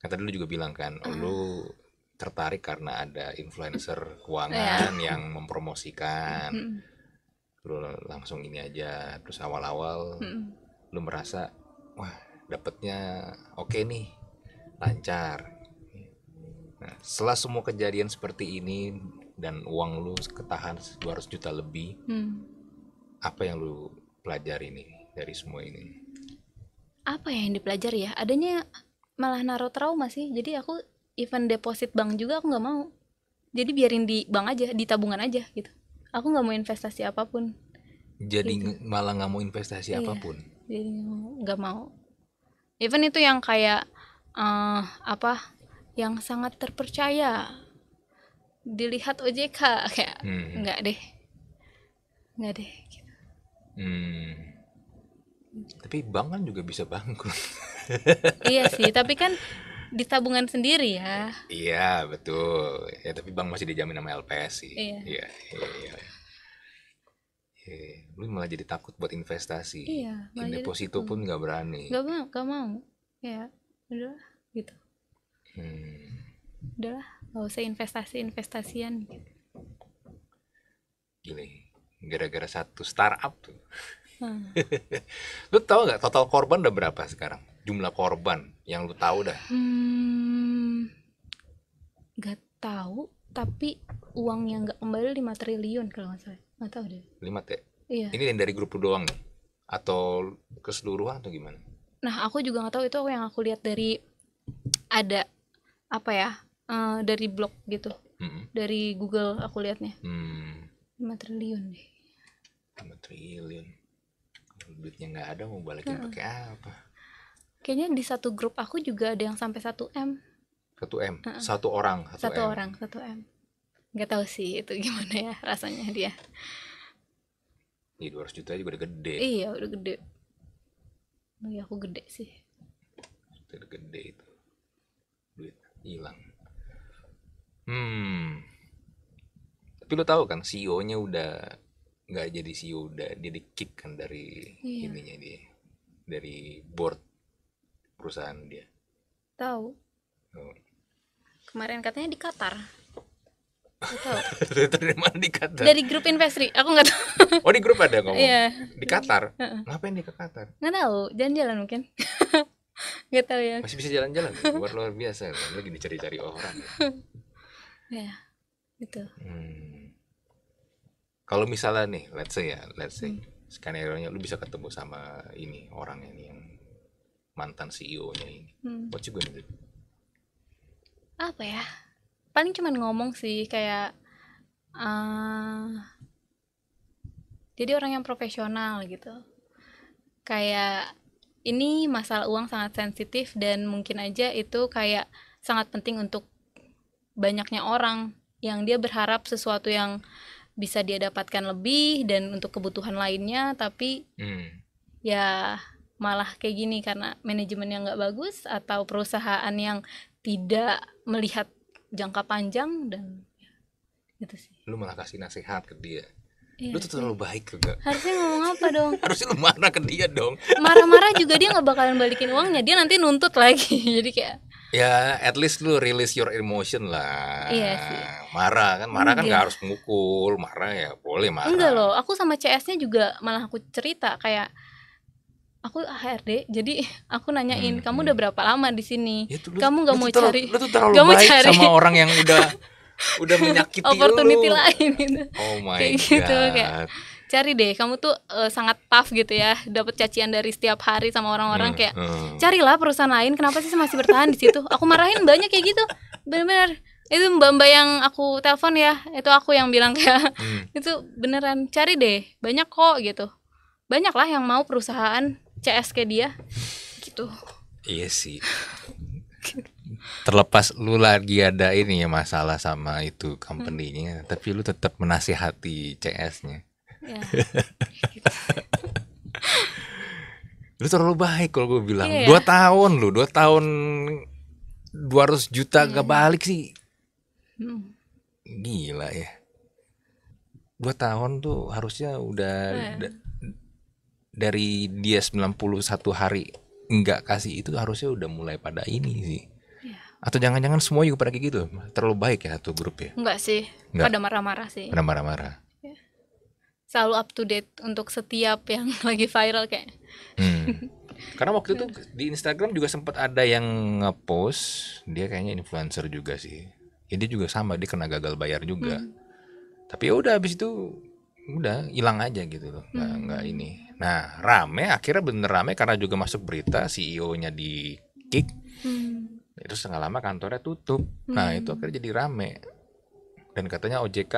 Kan tadi juga bilang kan, mm. lu tertarik karena ada influencer keuangan yeah. yang mempromosikan. Mm Lu langsung ini aja terus awal-awal mm lu merasa wah, dapetnya oke okay nih. Lancar. Nah, setelah semua kejadian seperti ini dan uang lu ketahan 200 juta lebih, mm. apa yang lu pelajari nih dari semua ini? apa ya yang dipelajari ya adanya malah naruh trauma sih jadi aku even deposit bank juga aku nggak mau jadi biarin di bank aja di tabungan aja gitu aku nggak mau investasi apapun jadi gitu. malah nggak mau investasi iya, apapun jadi nggak mau even itu yang kayak uh, apa yang sangat terpercaya dilihat OJK kayak hmm. nggak deh nggak deh gitu. hmm tapi bank kan juga bisa bangkrut iya sih tapi kan di tabungan sendiri ya iya betul ya tapi bank masih dijamin sama LPS sih iya. iya iya iya, iya. lu malah jadi takut buat investasi iya In deposito pun nggak berani nggak mau nggak mau ya udah gitu hmm. udahlah nggak usah investasi investasian gitu gini gara-gara satu startup tuh Hmm. lu tahu nggak total korban udah berapa sekarang? Jumlah korban yang lu tahu dah? Hmm, tahu, tapi uang yang nggak kembali lima triliun kalau nggak salah. Nggak tahu deh. lima T? Iya. Ini yang dari grup doang nih? Atau keseluruhan atau gimana? Nah, aku juga nggak tahu itu aku yang aku lihat dari ada apa ya? Uh, dari blog gitu. -hmm. Dari Google aku lihatnya. Hmm. 5 triliun deh. lima triliun duitnya nggak ada mau balikin hmm. pakai apa kayaknya di satu grup aku juga ada yang sampai 1 m Satu m satu orang satu, orang satu m Gak tau sih itu gimana ya rasanya dia dua ratus juta juga udah gede iya udah gede Bagi aku gede sih udah gede itu duit hilang hmm tapi lo tau kan CEO-nya udah nggak jadi si e udah dia di kick kan dari iya. ininya dia dari board perusahaan dia tahu oh. kemarin katanya di Qatar tahu dari mana di Qatar? Dari grup Investri, aku nggak tahu. Oh di grup ada ngomong. Iya. Di Qatar. Uh-uh. Ngapain di ke Qatar? Nggak tahu, jalan-jalan mungkin. nggak tahu ya. Masih bisa jalan-jalan, luar luar biasa. Lagi dicari-cari orang. ya, gitu. Hmm kalau misalnya nih let's say ya let's say hmm. skenario nya lu bisa ketemu sama ini orang ini yang mantan CEO nya ini hmm. what you gonna do apa ya paling cuman ngomong sih kayak uh, jadi orang yang profesional gitu kayak ini masalah uang sangat sensitif dan mungkin aja itu kayak sangat penting untuk banyaknya orang yang dia berharap sesuatu yang bisa dia dapatkan lebih dan untuk kebutuhan lainnya tapi hmm. ya malah kayak gini karena manajemen yang nggak bagus atau perusahaan yang tidak melihat jangka panjang dan ya, gitu sih lu malah kasih nasihat ke dia Iya, lu tuh terlalu baik juga Harusnya ngomong apa dong? Harusnya lu marah ke dia dong. Marah-marah juga dia nggak bakalan balikin uangnya. Dia nanti nuntut lagi. Jadi kayak Ya, at least lu release your emotion lah. Iya sih. Marah kan, marah kan iya. gak harus mengukul marah ya boleh marah. Enggak loh, aku sama CS-nya juga malah aku cerita kayak aku HRD jadi aku nanyain hmm, kamu hmm. udah berapa lama di sini ya, kamu nggak mau cari lu cari sama orang yang udah udah menyakiti opportunity lu. lain gitu. Oh my kayak God. gitu kayak cari deh kamu tuh uh, sangat tough gitu ya dapat cacian dari setiap hari sama orang-orang hmm, kayak hmm. carilah perusahaan lain kenapa sih masih bertahan di situ aku marahin banyak kayak gitu benar-benar itu mbak-mbak yang aku telepon ya itu aku yang bilang kayak hmm. itu beneran cari deh banyak kok gitu banyak lah yang mau perusahaan CS kayak dia gitu iya sih terlepas lu lagi ada ini ya masalah sama itu company-nya, hmm. tapi lu tetap menasihati CS-nya. Ya. lu terlalu baik kalau gue bilang. Iya. Dua tahun lu, dua tahun 200 juta hmm. Iya. gak balik sih. Hmm. Gila ya. Dua tahun tuh harusnya udah dari iya. da dari dia 91 hari nggak kasih itu harusnya udah mulai pada ini sih. Atau jangan-jangan semua juga pada kayak gitu? Terlalu baik ya satu grup ya? Enggak sih. Enggak. Pada marah-marah sih. Pada marah-marah. Ya. Selalu up to date untuk setiap yang lagi viral kayak. Hmm. Karena waktu itu iya. di Instagram juga sempat ada yang ngepost, dia kayaknya influencer juga sih. Ya dia juga sama, dia kena gagal bayar juga. Hmm. Tapi ya udah habis itu udah hilang aja gitu loh. Nggak, Nah, hmm. enggak ini. Nah, rame akhirnya bener rame karena juga masuk berita CEO-nya di kick. Hmm terus setengah lama kantornya tutup nah, hmm. nah itu akhirnya jadi rame dan katanya OJK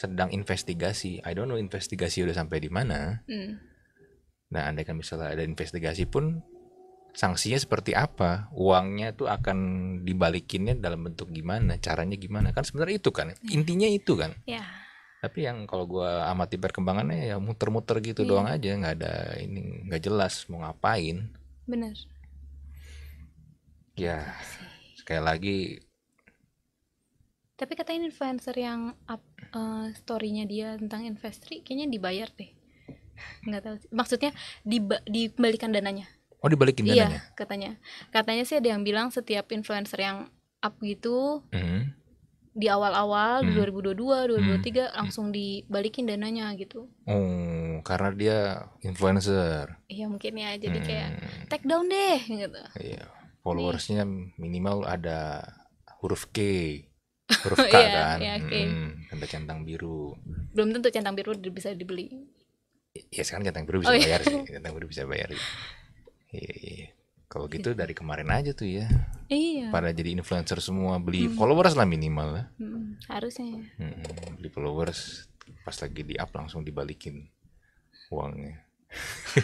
sedang investigasi I don't know investigasi udah sampai di mana hmm. nah andaikan misalnya ada investigasi pun sanksinya seperti apa uangnya tuh akan dibalikinnya dalam bentuk gimana caranya gimana kan sebenarnya itu kan iya. intinya itu kan yeah. tapi yang kalau gue amati perkembangannya ya muter-muter gitu yeah. doang aja nggak ada ini nggak jelas mau ngapain benar Ya, iya sih. sekali lagi. Tapi katanya influencer yang up uh, storynya dia tentang investri kayaknya dibayar deh. Nggak tahu sih. Maksudnya diba dibalikan dananya. Oh, dibalikin iya, dananya. Iya, katanya. Katanya sih ada yang bilang setiap influencer yang up gitu mm. di awal-awal mm. 2022, 2023 mm. langsung dibalikin dananya gitu. Oh, karena dia influencer. Iya, mungkin ya. Jadi mm. kayak take down deh gitu. Iya followersnya iya. minimal ada huruf K huruf K yeah, kan yeah, okay. tanda centang biru belum tentu centang biru bisa dibeli ya sekarang centang biru bisa oh, iya. bayar yeah. sih centang biru bisa bayar ya. Ya, ya. kalau iya. gitu dari kemarin aja tuh ya iya pada jadi influencer semua beli hmm. followers lah minimal lah ya. hmm, harusnya hmm, beli followers pas lagi di up langsung dibalikin uangnya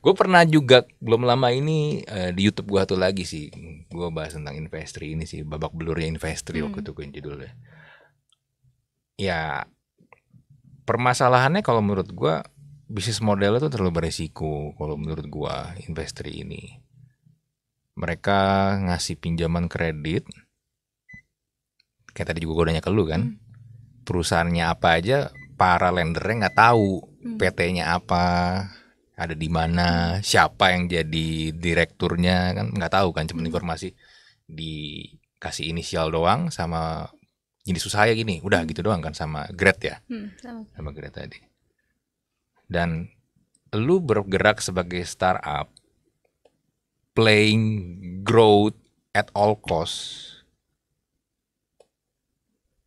Gue pernah juga belum lama ini uh, di YouTube gue satu lagi sih, gue bahas tentang investri ini sih babak belurnya investri hmm. waktu itu gue judulnya. Ya permasalahannya kalau menurut gue bisnis model itu terlalu beresiko kalau menurut gue investri ini. Mereka ngasih pinjaman kredit, kayak tadi juga gue nanya ke lu kan, hmm. perusahaannya apa aja, para lendernya nggak tahu, hmm. PT-nya apa, ada di mana, siapa yang jadi direkturnya kan nggak tahu kan, cuma hmm. informasi dikasih inisial doang sama jenis susah gini, udah hmm. gitu doang kan sama grade ya, hmm, sama. sama grade tadi. Dan lu bergerak sebagai startup, playing growth at all cost,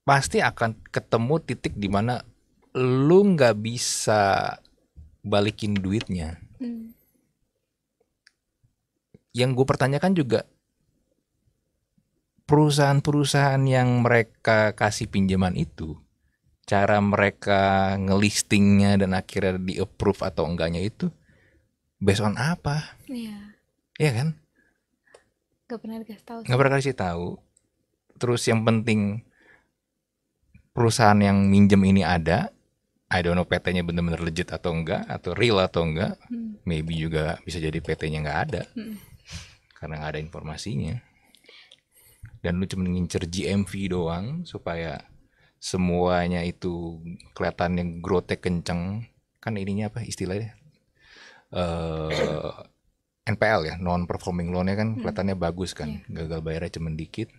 pasti akan ketemu titik di mana lu nggak bisa balikin duitnya hmm. yang gue pertanyakan juga perusahaan-perusahaan yang mereka kasih pinjaman itu cara mereka ngelistingnya dan akhirnya di approve atau enggaknya itu based on apa iya iya kan Gak pernah dikasih tahu Gak pernah kasih tahu terus yang penting perusahaan yang minjem ini ada I don't know PT-nya benar-benar legit atau enggak atau real atau enggak hmm. maybe juga bisa jadi PT-nya nggak ada hmm. karena enggak ada informasinya dan lu cuma ngincer GMV doang supaya semuanya itu kelihatannya growth kenceng kan ininya apa istilahnya uh, eh, NPL ya non performing loan-nya kan hmm. kelihatannya hmm. bagus kan iya. gagal bayarnya cuma dikit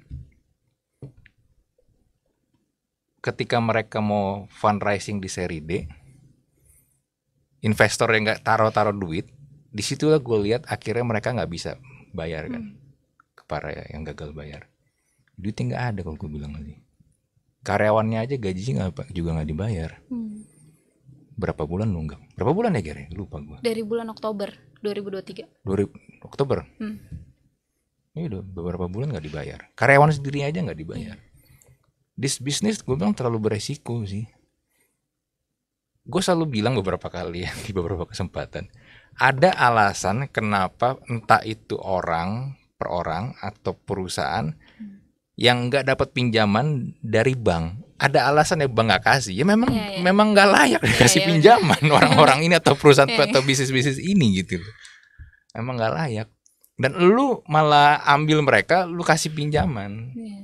ketika mereka mau fundraising di seri D investor yang nggak taruh-taruh duit disitulah gue lihat akhirnya mereka nggak bisa bayar kan hmm. kepada yang gagal bayar duitnya nggak ada kalau gue bilang lagi karyawannya aja gaji juga nggak dibayar hmm. berapa bulan nunggak berapa bulan ya Gary lupa gue dari bulan Oktober 2023 2000 Oktober hmm. ini iya, udah beberapa bulan nggak dibayar karyawan sendiri aja nggak dibayar iya this business gue bilang terlalu beresiko sih gue selalu bilang beberapa kali ya di beberapa kesempatan ada alasan kenapa entah itu orang per orang atau perusahaan yang nggak dapat pinjaman dari bank ada alasan ya bank nggak kasih ya memang yeah, yeah. memang nggak layak yeah, dikasih yeah, pinjaman orang-orang ini atau perusahaan yeah, yeah. atau iya. bisnis bisnis ini gitu Emang nggak layak dan lu malah ambil mereka lu kasih pinjaman yeah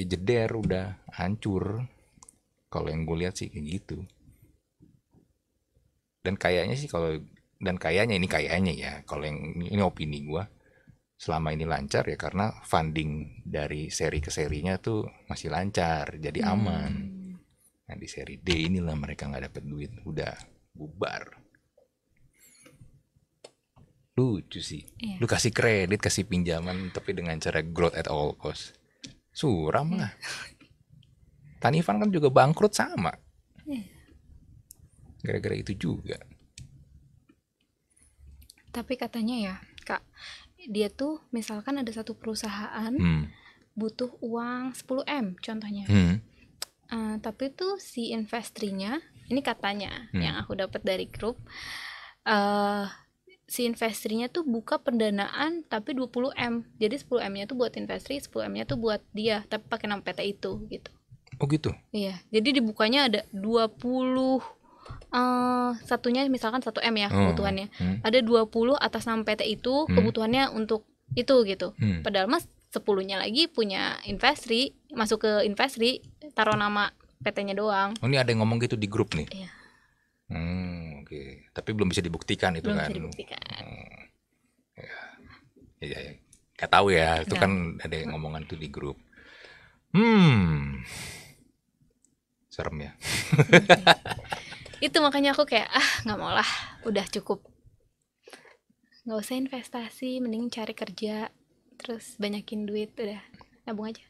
ya jeder udah hancur kalau yang gue lihat sih kayak gitu dan kayaknya sih kalau dan kayaknya ini kayaknya ya kalau yang ini opini gue selama ini lancar ya karena funding dari seri ke serinya tuh masih lancar jadi hmm. aman hmm. nah di seri D inilah mereka nggak dapet duit udah bubar lucu sih yeah. lu kasih kredit kasih pinjaman tapi dengan cara growth at all cost Suram iya. lah. Tanifan kan juga bangkrut sama. Iya. Gara-gara itu juga. Tapi katanya ya, Kak, dia tuh misalkan ada satu perusahaan hmm. butuh uang 10M contohnya. Hmm. Uh, tapi tuh si investrinya, ini katanya hmm. yang aku dapat dari grup uh, si investornya tuh buka pendanaan tapi 20M. Jadi 10M-nya tuh buat investri, 10M-nya tuh buat dia, tapi pakai nama PT itu gitu. Oh gitu. Iya, jadi dibukanya ada 20 Uh, eh, satunya misalkan 1M ya oh, kebutuhannya. Hmm. Ada 20 atas nama PT itu hmm. kebutuhannya untuk itu gitu. Hmm. Padahal Mas 10-nya lagi punya investri, masuk ke investri, taruh nama PT-nya doang. Oh, ini ada yang ngomong gitu di grup nih. Iya. Hmm, oke. Okay. Tapi belum bisa dibuktikan itu belum kan. Belum bisa dibuktikan. Hmm. Ya. Ya, ya. tahu ya, itu kan ada yang ngomongan tuh di grup. Hmm. Serem ya. itu makanya aku kayak ah nggak mau lah, udah cukup. Nggak usah investasi, mending cari kerja, terus banyakin duit udah nabung aja.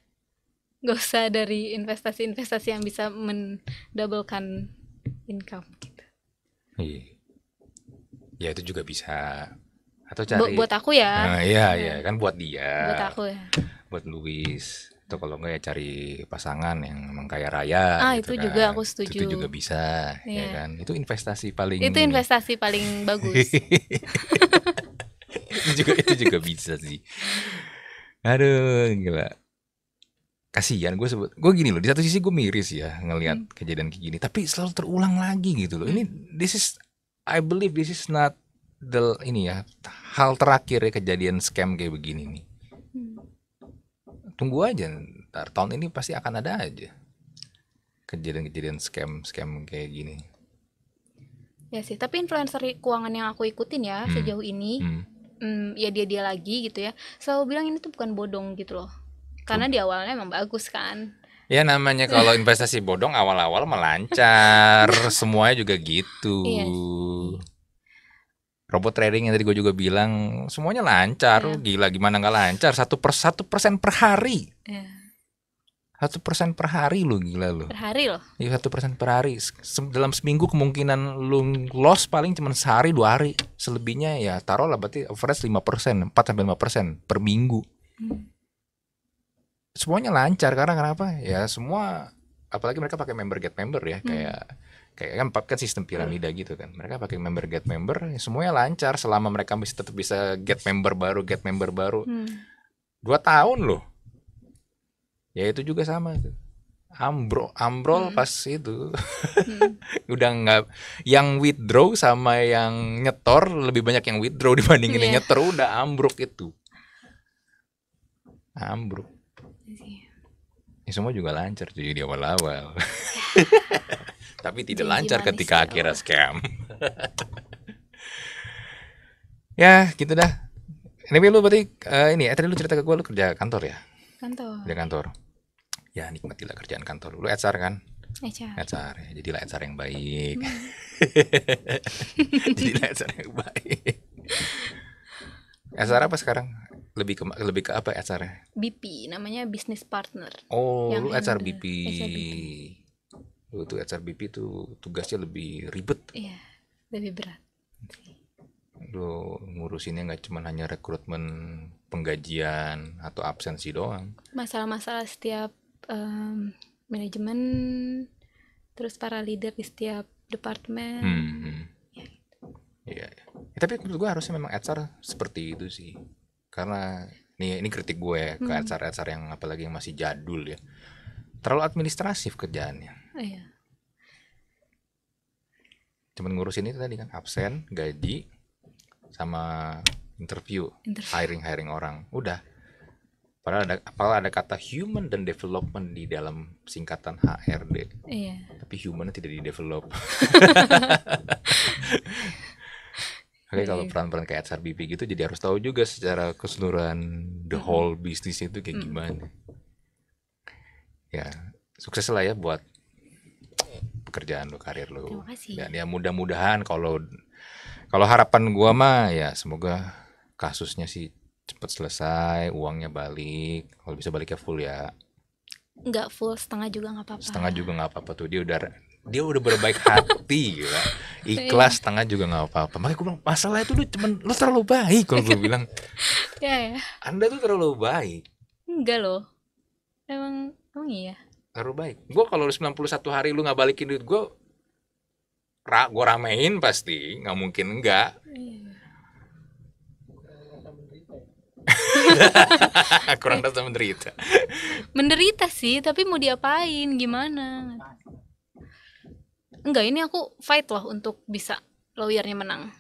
Nggak usah dari investasi-investasi yang bisa mendoublekan income. Iya. Ya itu juga bisa. Atau cari. Bu, buat aku ya. Nah, iya iya kan buat dia. Buat aku ya. Buat Luis. Atau kalau enggak ya cari pasangan yang emang kaya raya. Ah gitu itu kan. juga aku setuju. Itu, juga bisa ya iya. ya kan. Itu investasi paling. Itu investasi paling bagus. itu juga itu juga bisa sih. Aduh gila kasihan gue sebut gue gini loh di satu sisi gue miris ya ngelihat hmm. kejadian kayak gini tapi selalu terulang lagi gitu loh ini hmm. this is I believe this is not the ini ya hal terakhir ya kejadian scam kayak begini nih hmm. tunggu aja ntar tahun ini pasti akan ada aja kejadian-kejadian scam scam kayak gini ya sih tapi influencer keuangan yang aku ikutin ya hmm. sejauh ini hmm. Hmm, ya dia dia lagi gitu ya selalu bilang ini tuh bukan bodong gitu loh karena di awalnya emang bagus kan Ya namanya kalau investasi bodong awal-awal melancar, semuanya juga gitu. Iya. Robot trading yang tadi gue juga bilang semuanya lancar, iya. gila gimana nggak lancar satu per persen per hari. Iya. Satu persen per hari lu gila lu. Per hari lo. Iya satu persen per hari. Dalam seminggu kemungkinan lu loss paling cuma sehari dua hari. Selebihnya ya taruh lah berarti average lima persen, empat sampai lima persen per minggu. Hmm semuanya lancar karena kenapa ya semua apalagi mereka pakai member get member ya kayak hmm. kayak kan pakai sistem piramida hmm. gitu kan mereka pakai member get member ya semuanya lancar selama mereka masih tetap bisa get member baru get member baru hmm. dua tahun loh ya itu juga sama ambro ambrol hmm. pas itu hmm. udah nggak yang withdraw sama yang nyetor lebih banyak yang withdraw dibandingin yeah. yang iya. nyetor udah ambruk itu ambruk sih iya. ini ya, semua juga lancar jadi di awal-awal tapi tidak jadi lancar ketika sih, akhirnya scam ya gitu dah ini lu berarti uh, ini ya tadi lu cerita ke gue lu kerja kantor ya kantor kerja kantor ya nikmatilah kerjaan kantor lu HR kan HR. HR ya. Jadilah HR yang baik. Hmm. jadilah HR yang baik. HR apa sekarang? lebih ke lebih ke apa acara? BP namanya business partner. Oh, yang lu acar BP. BP. Lu tuh BP tuh tugasnya lebih ribet. Iya, lebih berat. Lu ngurusinnya nggak cuma hanya rekrutmen, penggajian atau absensi doang. Masalah-masalah setiap um, manajemen terus para leader di setiap departemen. Hmm. hmm. Iya, iya. Ya. tapi menurut gua harusnya memang HR seperti itu sih karena ini ini kritik gue ya ke hmm. acara yang apalagi yang masih jadul ya terlalu administratif kerjaannya oh, iya. cuman ngurusin itu tadi kan absen gaji sama interview, interview. hiring hiring orang udah padahal ada padahal ada kata human dan development di dalam singkatan HRD iya. tapi human tidak di develop Oke, okay, kalau iya. peran-peran kayak Atsar gitu jadi harus tahu juga secara keseluruhan the whole bisnis itu kayak gimana. Ya, sukses lah ya buat pekerjaan lo, karir lo. Terima kasih. Dan ya mudah-mudahan kalau kalau harapan gua mah ya semoga kasusnya sih cepet selesai, uangnya balik, kalau bisa baliknya full ya. Enggak full, setengah juga nggak apa-apa. Setengah juga nggak apa-apa tuh dia udah dia udah berbaik hati gitu. ikhlas setengah juga nggak apa-apa makanya gue bilang masalah itu lu cuman lu terlalu baik kalau gue bilang ya, ya. anda tuh terlalu baik enggak loh emang emang iya terlalu baik gue kalau 91 hari lu nggak balikin duit gue ra gue ramein pasti nggak mungkin enggak ya. kurang rasa menderita menderita sih tapi mau diapain gimana enggak ini aku fight loh untuk bisa lawyernya menang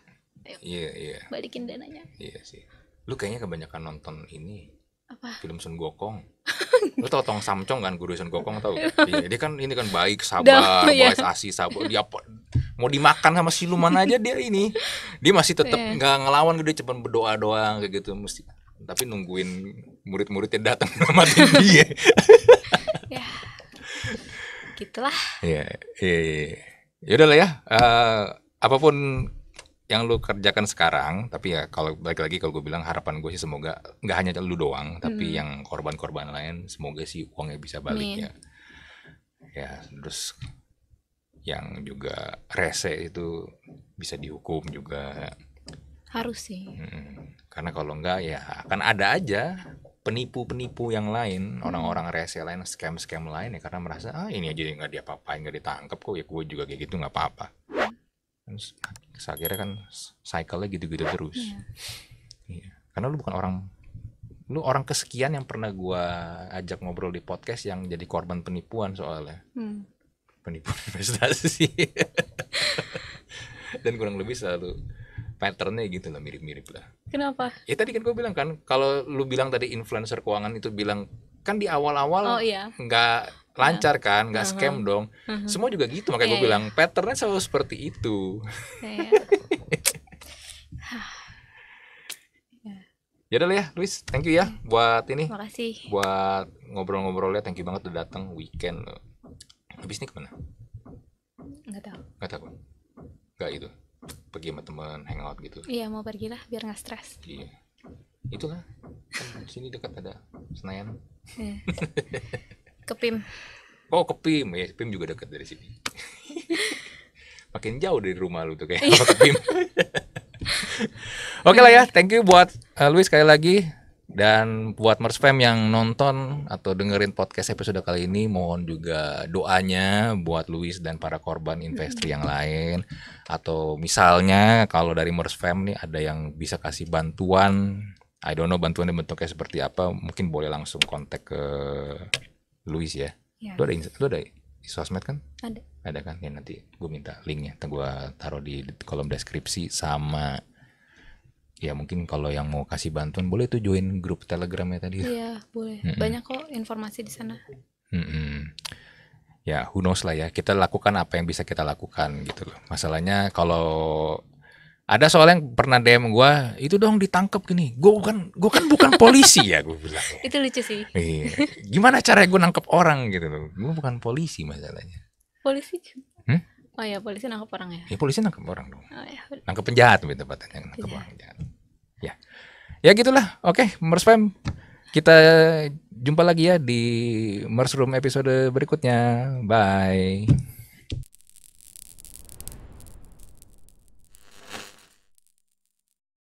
iya yeah, iya yeah. balikin dananya iya yeah, sih lu kayaknya kebanyakan nonton ini apa film Sun Gokong lu tau Tong Samcong kan guru Sun Gokong tau Iya. iya dia, kan ini kan baik sabar baik yeah. asih sabar dia apa mau dimakan sama siluman aja dia ini dia masih tetap iya. nggak ngelawan gitu cuman berdoa doang kayak gitu mesti tapi nungguin murid-muridnya datang sama dia gitulah. Iya, iya, iya. Yaudah lah ya. Uh, apapun yang lu kerjakan sekarang, tapi ya kalau balik lagi kalau gue bilang harapan gue sih semoga nggak hanya lu doang, tapi hmm. yang korban-korban lain semoga sih uangnya bisa balik Min. ya. Ya, terus yang juga rese itu bisa dihukum juga. Harus sih. Hmm, karena kalau enggak ya akan ada aja penipu-penipu yang lain, hmm. orang-orang rese lain, scam-scam lain ya karena merasa ah ini aja nggak dia apa-apain nggak ditangkap kok ya gue juga kayak gitu nggak apa-apa. saya kira kan cycle-nya gitu-gitu terus. Iya. iya. Karena lu bukan orang lu orang kesekian yang pernah gue ajak ngobrol di podcast yang jadi korban penipuan soalnya. Hmm. Penipuan investasi. Dan kurang lebih selalu patternnya gitu loh mirip-mirip lah. Kenapa? Ya tadi kan gue bilang kan kalau lu bilang tadi influencer keuangan itu bilang kan di awal-awal oh, iya. nggak lancar iya. kan nggak uh -huh. scam dong uh -huh. semua juga gitu makanya yeah, gue iya, iya. bilang patternnya selalu seperti itu ya udah ya Luis thank you ya buat ini Makasih. buat ngobrol-ngobrolnya thank you banget udah datang weekend habis ini kemana nggak tahu nggak tahu nggak itu pergi sama teman hangout gitu iya mau pergi lah biar nggak stres iya itulah kan sini dekat ada Senayan iya. kepim oh kepim ya kepim juga dekat dari sini makin jauh dari rumah lu tuh kayak kepim iya. Oke okay lah ya, thank you buat uh, Luis sekali lagi dan buat Fam yang nonton atau dengerin podcast episode kali ini, mohon juga doanya buat Luis dan para korban investri yang lain. Atau misalnya kalau dari Fam nih ada yang bisa kasih bantuan, I don't know yang bentuknya seperti apa, mungkin boleh langsung kontak ke Luis ya. ya. Lu ada, lu ada di sosmed kan? Ada. Ada kan? Ya nanti gue minta linknya, gue taruh di kolom deskripsi sama ya mungkin kalau yang mau kasih bantuan boleh tuh join grup telegramnya tadi ya. iya boleh mm -mm. banyak kok informasi di sana mm -mm. ya who knows lah ya kita lakukan apa yang bisa kita lakukan gitu loh masalahnya kalau ada soal yang pernah DM gue itu dong ditangkap gini gue kan gue kan bukan polisi ya gue bilang ya. itu lucu sih iya. gimana cara gue nangkep orang gitu loh gue bukan polisi masalahnya polisi hmm? oh ya polisi nangkep orang ya ya polisi nangkep orang dong oh, ya. nangkep penjahat lebih tepatnya nangkep penjahat. orang penjahat ya gitulah oke okay, fam kita jumpa lagi ya di Mers Room episode berikutnya bye